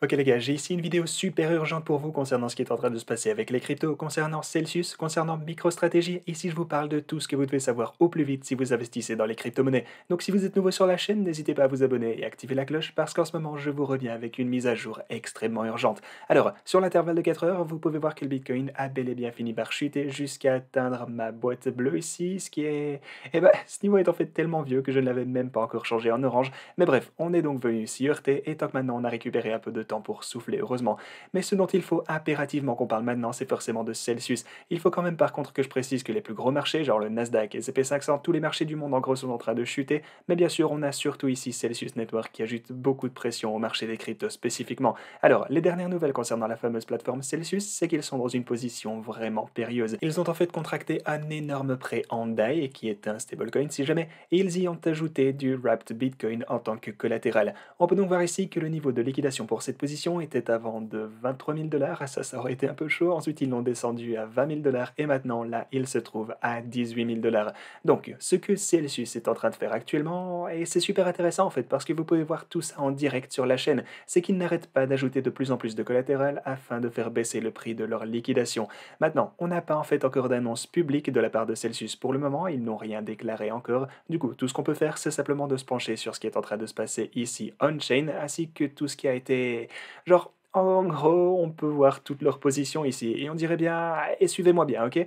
Ok les gars, j'ai ici une vidéo super urgente pour vous concernant ce qui est en train de se passer avec les cryptos, concernant Celsius, concernant MicroStratégie. Ici, je vous parle de tout ce que vous devez savoir au plus vite si vous investissez dans les crypto-monnaies. Donc si vous êtes nouveau sur la chaîne, n'hésitez pas à vous abonner et activer la cloche parce qu'en ce moment, je vous reviens avec une mise à jour extrêmement urgente. Alors, sur l'intervalle de 4 heures, vous pouvez voir que le Bitcoin a bel et bien fini par chuter jusqu'à atteindre ma boîte bleue ici, ce qui est... Eh ben, ce niveau est en fait tellement vieux que je ne l'avais même pas encore changé en orange. Mais bref, on est donc venu s'y heurter et tant que maintenant on a récupéré un peu de temps pour souffler, heureusement. Mais ce dont il faut impérativement qu'on parle maintenant, c'est forcément de Celsius. Il faut quand même par contre que je précise que les plus gros marchés, genre le Nasdaq et SP500, tous les marchés du monde en gros sont en train de chuter, mais bien sûr on a surtout ici Celsius Network qui ajoute beaucoup de pression au marché des cryptos spécifiquement. Alors, les dernières nouvelles concernant la fameuse plateforme Celsius, c'est qu'ils sont dans une position vraiment périlleuse. Ils ont en fait contracté un énorme prêt en DAI, qui est un stablecoin si jamais, et ils y ont ajouté du Wrapped Bitcoin en tant que collatéral. On peut donc voir ici que le niveau de liquidation pour cette position était avant de 23 000 dollars, ça, ça aurait été un peu chaud. Ensuite, ils l'ont descendu à 20 000 dollars et maintenant, là, il se trouve à 18 000 dollars. Donc, ce que Celsius est en train de faire actuellement, et c'est super intéressant en fait, parce que vous pouvez voir tout ça en direct sur la chaîne, c'est qu'ils n'arrêtent pas d'ajouter de plus en plus de collatéral afin de faire baisser le prix de leur liquidation. Maintenant, on n'a pas en fait encore d'annonce publique de la part de Celsius pour le moment, ils n'ont rien déclaré encore. Du coup, tout ce qu'on peut faire, c'est simplement de se pencher sur ce qui est en train de se passer ici on-chain, ainsi que tout ce qui a été genre, en gros, on peut voir toutes leurs positions ici, et on dirait bien, et suivez-moi bien, ok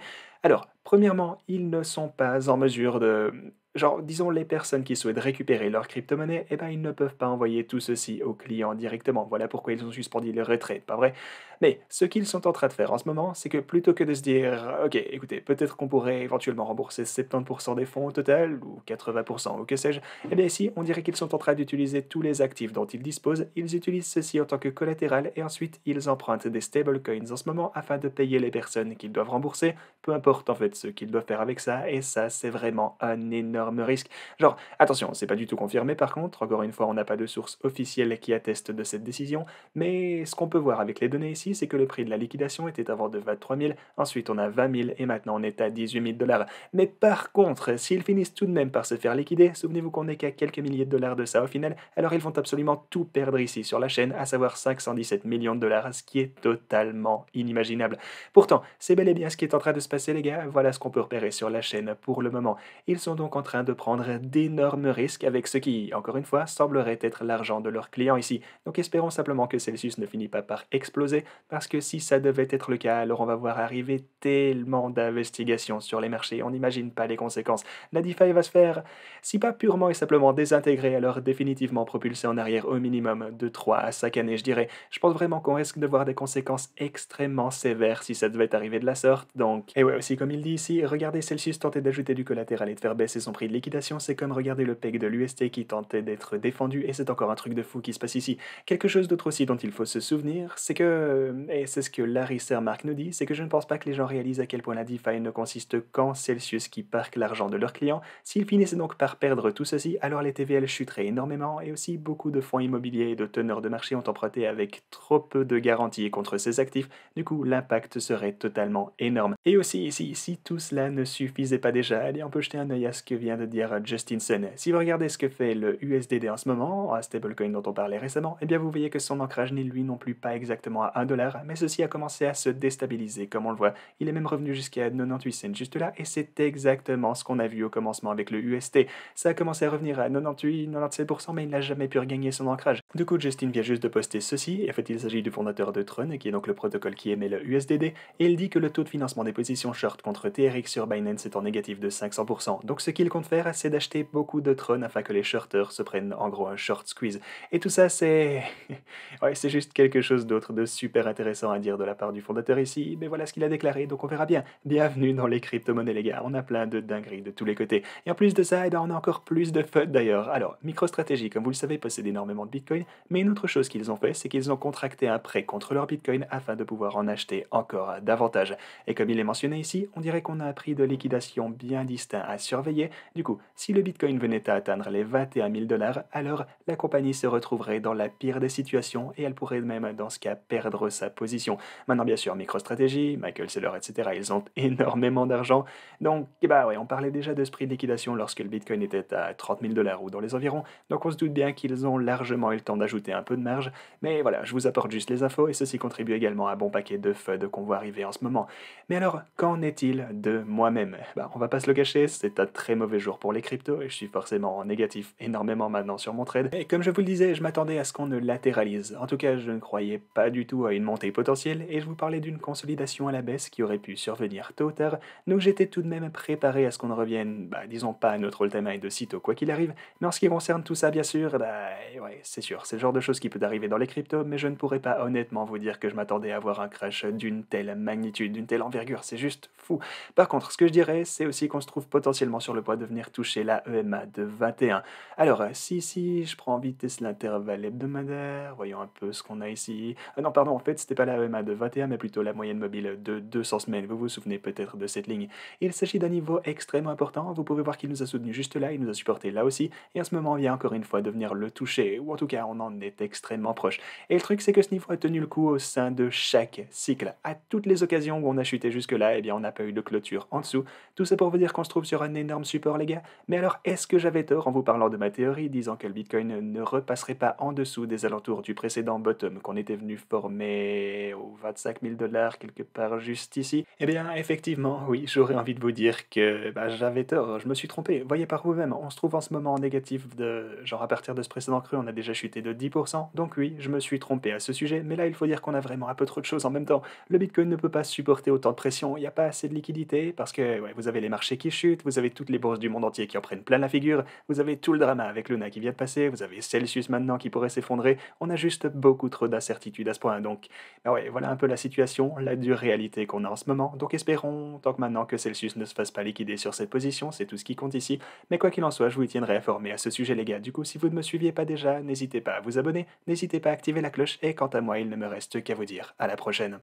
Alors, premièrement, ils ne sont pas en mesure de genre, disons les personnes qui souhaitent récupérer leur crypto-monnaie, eh ben, ils ne peuvent pas envoyer tout ceci aux clients directement. Voilà pourquoi ils ont suspendu les retrait, pas vrai Mais ce qu'ils sont en train de faire en ce moment, c'est que plutôt que de se dire, ok, écoutez, peut-être qu'on pourrait éventuellement rembourser 70% des fonds au total, ou 80%, ou que sais-je, eh bien ici, on dirait qu'ils sont en train d'utiliser tous les actifs dont ils disposent, ils utilisent ceci en tant que collatéral, et ensuite, ils empruntent des stablecoins en ce moment afin de payer les personnes qu'ils doivent rembourser, peu importe en fait ce qu'ils doivent faire avec ça, et ça c'est vraiment un énorme risque. Genre, attention, c'est pas du tout confirmé par contre, encore une fois on n'a pas de source officielle qui atteste de cette décision, mais ce qu'on peut voir avec les données ici, c'est que le prix de la liquidation était avant de 23 000, ensuite on a 20 000 et maintenant on est à 18 000 dollars. Mais par contre, s'ils finissent tout de même par se faire liquider, souvenez-vous qu'on n'est qu'à quelques milliers de dollars de ça au final, alors ils vont absolument tout perdre ici sur la chaîne, à savoir 517 millions de dollars, ce qui est totalement inimaginable. Pourtant, c'est bel et bien ce qui est en train de passer les gars, voilà ce qu'on peut repérer sur la chaîne pour le moment. Ils sont donc en train de prendre d'énormes risques avec ce qui, encore une fois, semblerait être l'argent de leurs clients ici. Donc espérons simplement que Celsius ne finit pas par exploser, parce que si ça devait être le cas, alors on va voir arriver tellement d'investigations sur les marchés, on n'imagine pas les conséquences. La DeFi va se faire, si pas purement et simplement désintégrée, alors définitivement propulsée en arrière au minimum de 3 à 5 années, je dirais. Je pense vraiment qu'on risque de voir des conséquences extrêmement sévères si ça devait arriver de la sorte, donc et ouais aussi, comme il dit ici, regardez Celsius tenter d'ajouter du collatéral et de faire baisser son prix de liquidation, c'est comme regarder le PEG de l'UST qui tentait d'être défendu, et c'est encore un truc de fou qui se passe ici. Quelque chose d'autre aussi dont il faut se souvenir, c'est que, euh, et c'est ce que Larry Sermark nous dit, c'est que je ne pense pas que les gens réalisent à quel point la DeFi ne consiste qu'en Celsius qui parque l'argent de leurs clients. S'ils finissaient donc par perdre tout ceci, alors les TVL chuteraient énormément, et aussi beaucoup de fonds immobiliers et de teneurs de marché ont emprunté avec trop peu de garanties contre ces actifs, du coup l'impact serait totalement énorme. Et si, si, tout cela ne suffisait pas déjà, allez, on peut jeter un œil à ce que vient de dire Justin Sun. Si vous regardez ce que fait le USDD en ce moment, un stablecoin dont on parlait récemment, eh bien vous voyez que son ancrage n'est lui non plus pas exactement à 1 dollar, mais ceci a commencé à se déstabiliser, comme on le voit. Il est même revenu jusqu'à 98 cents juste là, et c'est exactement ce qu'on a vu au commencement avec le UST. Ça a commencé à revenir à 98, 97%, mais il n'a jamais pu regagner son ancrage. Du coup, Justin vient juste de poster ceci, en fait il s'agit du fondateur de Tron, qui est donc le protocole qui émet le USDD, et il dit que le taux de financement des positions short contre TRX sur Binance est en négatif de 500%, donc ce qu'il compte faire, c'est d'acheter beaucoup de Tron afin que les shorters se prennent en gros un short squeeze. Et tout ça, c'est... ouais, c'est juste quelque chose d'autre de super intéressant à dire de la part du fondateur ici, mais voilà ce qu'il a déclaré, donc on verra bien. Bienvenue dans les crypto-monnaies, les gars, on a plein de dingueries de tous les côtés. Et en plus de ça, eh ben, on a encore plus de fun d'ailleurs. Alors, MicroStrategy, comme vous le savez, possède énormément de Bitcoin, mais une autre chose qu'ils ont fait, c'est qu'ils ont contracté un prêt contre leur Bitcoin afin de pouvoir en acheter encore davantage. Et comme il est mentionné, ici, on dirait qu'on a un prix de liquidation bien distinct à surveiller. Du coup, si le Bitcoin venait à atteindre les 21 000 dollars, alors la compagnie se retrouverait dans la pire des situations et elle pourrait même, dans ce cas, perdre sa position. Maintenant, bien sûr, MicroStrategy, Michael Saylor, etc., ils ont énormément d'argent. Donc, bah eh oui, ben ouais, on parlait déjà de ce prix de liquidation lorsque le Bitcoin était à 30 000 dollars ou dans les environs. Donc, on se doute bien qu'ils ont largement eu le temps d'ajouter un peu de marge. Mais voilà, je vous apporte juste les infos et ceci contribue également à un bon paquet de FUD qu'on voit arriver en ce moment. Mais alors, Qu'en est-il de moi-même bah, On va pas se le cacher, c'est un très mauvais jour pour les cryptos et je suis forcément négatif énormément maintenant sur mon trade. Et comme je vous le disais, je m'attendais à ce qu'on ne latéralise. En tout cas, je ne croyais pas du tout à une montée potentielle et je vous parlais d'une consolidation à la baisse qui aurait pu survenir tôt ou tard. Donc j'étais tout de même préparé à ce qu'on ne revienne, bah, disons pas à notre all de sitôt quoi qu'il arrive. Mais en ce qui concerne tout ça, bien sûr, bah ouais, c'est sûr, c'est le genre de choses qui peut arriver dans les cryptos, mais je ne pourrais pas honnêtement vous dire que je m'attendais à avoir un crash d'une telle magnitude, d'une telle envergure juste fou. Par contre, ce que je dirais, c'est aussi qu'on se trouve potentiellement sur le point de venir toucher la EMA de 21. Alors, euh, si, si, je prends vite l'intervalle hebdomadaire, voyons un peu ce qu'on a ici. Ah non, pardon, en fait, c'était pas la EMA de 21, mais plutôt la moyenne mobile de 200 semaines. Vous vous souvenez peut-être de cette ligne. Il s'agit d'un niveau extrêmement important. Vous pouvez voir qu'il nous a soutenu juste là, il nous a supporté là aussi. Et en ce moment, on vient encore une fois de venir le toucher, ou en tout cas, on en est extrêmement proche. Et le truc, c'est que ce niveau a tenu le coup au sein de chaque cycle. À toutes les occasions où on a chuté jusque-là, eh bien, on n'a pas eu de clôture en dessous. Tout ça pour vous dire qu'on se trouve sur un énorme support, les gars. Mais alors, est-ce que j'avais tort en vous parlant de ma théorie disant que le Bitcoin ne repasserait pas en dessous des alentours du précédent bottom qu'on était venu former aux 25 000 dollars quelque part juste ici Eh bien, effectivement, oui, j'aurais envie de vous dire que bah, j'avais tort, je me suis trompé. Voyez par vous-même, on se trouve en ce moment en négatif de... Genre, à partir de ce précédent cru, on a déjà chuté de 10%. Donc oui, je me suis trompé à ce sujet, mais là, il faut dire qu'on a vraiment un peu trop de choses en même temps. Le Bitcoin ne peut pas supporter autant de pression, n'y a pas assez de liquidité, parce que vous avez les marchés qui chutent, vous avez toutes les bourses du monde entier qui en prennent plein la figure, vous avez tout le drama avec Luna qui vient de passer, vous avez Celsius maintenant qui pourrait s'effondrer, on a juste beaucoup trop d'incertitudes à ce point. Donc, bah ouais, voilà un peu la situation, la dure réalité qu'on a en ce moment. Donc espérons, tant que maintenant, que Celsius ne se fasse pas liquider sur cette position, c'est tout ce qui compte ici. Mais quoi qu'il en soit, je vous tiendrai informé à ce sujet, les gars. Du coup, si vous ne me suiviez pas déjà, n'hésitez pas à vous abonner, n'hésitez pas à activer la cloche, et quant à moi, il ne me reste qu'à vous dire à la prochaine.